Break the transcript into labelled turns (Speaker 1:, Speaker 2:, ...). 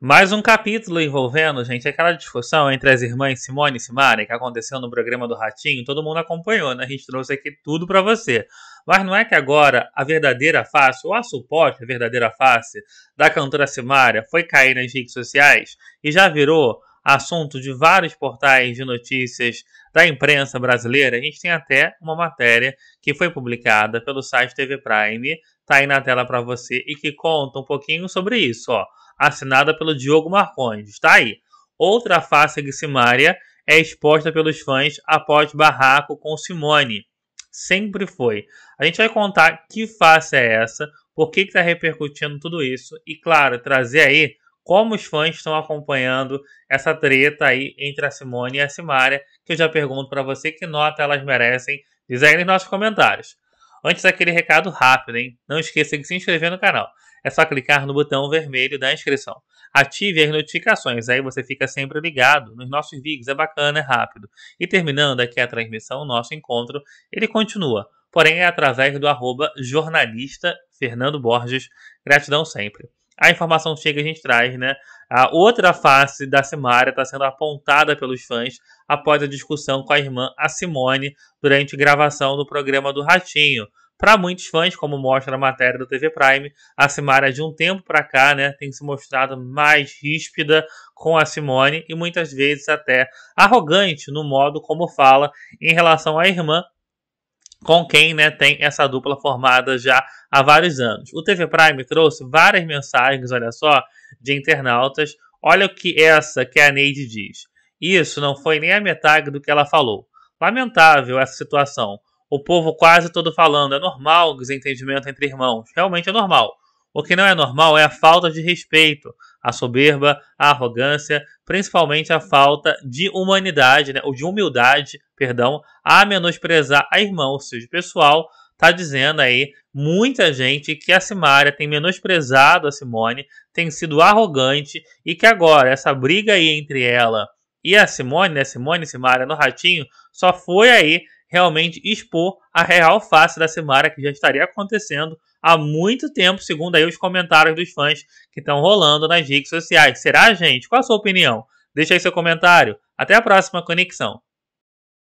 Speaker 1: Mais um capítulo envolvendo, gente, aquela discussão entre as irmãs Simone e Simara que aconteceu no programa do Ratinho, todo mundo acompanhou, né? A gente trouxe aqui tudo para você. Mas não é que agora a verdadeira face, ou a suposta verdadeira face da cantora Simária foi cair nas redes sociais e já virou assunto de vários portais de notícias da imprensa brasileira. A gente tem até uma matéria que foi publicada pelo site TV Prime, tá aí na tela para você e que conta um pouquinho sobre isso, ó, assinada pelo Diogo Marcondes, tá aí. Outra face guissimária é exposta pelos fãs após barraco com Simone. Sempre foi. A gente vai contar que face é essa, por que está repercutindo tudo isso e, claro, trazer aí como os fãs estão acompanhando essa treta aí entre a Simone e a Simária, que eu já pergunto para você que nota elas merecem. Diz aí nos nossos comentários. Antes aquele recado rápido, hein? Não esqueça de se inscrever no canal. É só clicar no botão vermelho da inscrição. Ative as notificações, aí você fica sempre ligado nos nossos vídeos, é bacana, é rápido. E terminando aqui a transmissão, o nosso encontro, ele continua, porém é através do arroba jornalista Fernando Borges. Gratidão sempre a informação chega e a gente traz, né? A outra face da Simaria está sendo apontada pelos fãs após a discussão com a irmã a Simone durante gravação do programa do Ratinho. Para muitos fãs, como mostra a matéria do TV Prime, a Simaria de um tempo para cá, né, tem se mostrado mais ríspida com a Simone e muitas vezes até arrogante no modo como fala em relação à irmã com quem né, tem essa dupla formada já há vários anos. O TV Prime trouxe várias mensagens, olha só, de internautas. Olha o que essa que a Neide diz. Isso não foi nem a metade do que ela falou. Lamentável essa situação. O povo quase todo falando, é normal o desentendimento entre irmãos. Realmente é normal. O que não é normal é a falta de respeito, a soberba, a arrogância, principalmente a falta de humanidade, né, ou de humildade, perdão, a menosprezar a irmã, ou seja, o pessoal tá dizendo aí muita gente que a Simária tem menosprezado a Simone, tem sido arrogante e que agora essa briga aí entre ela e a Simone, né, Simone e Simária no ratinho, só foi aí realmente expor a real face da Simara que já estaria acontecendo há muito tempo, segundo aí os comentários dos fãs que estão rolando nas redes sociais. Será, gente? Qual a sua opinião? Deixa aí seu comentário. Até a próxima conexão.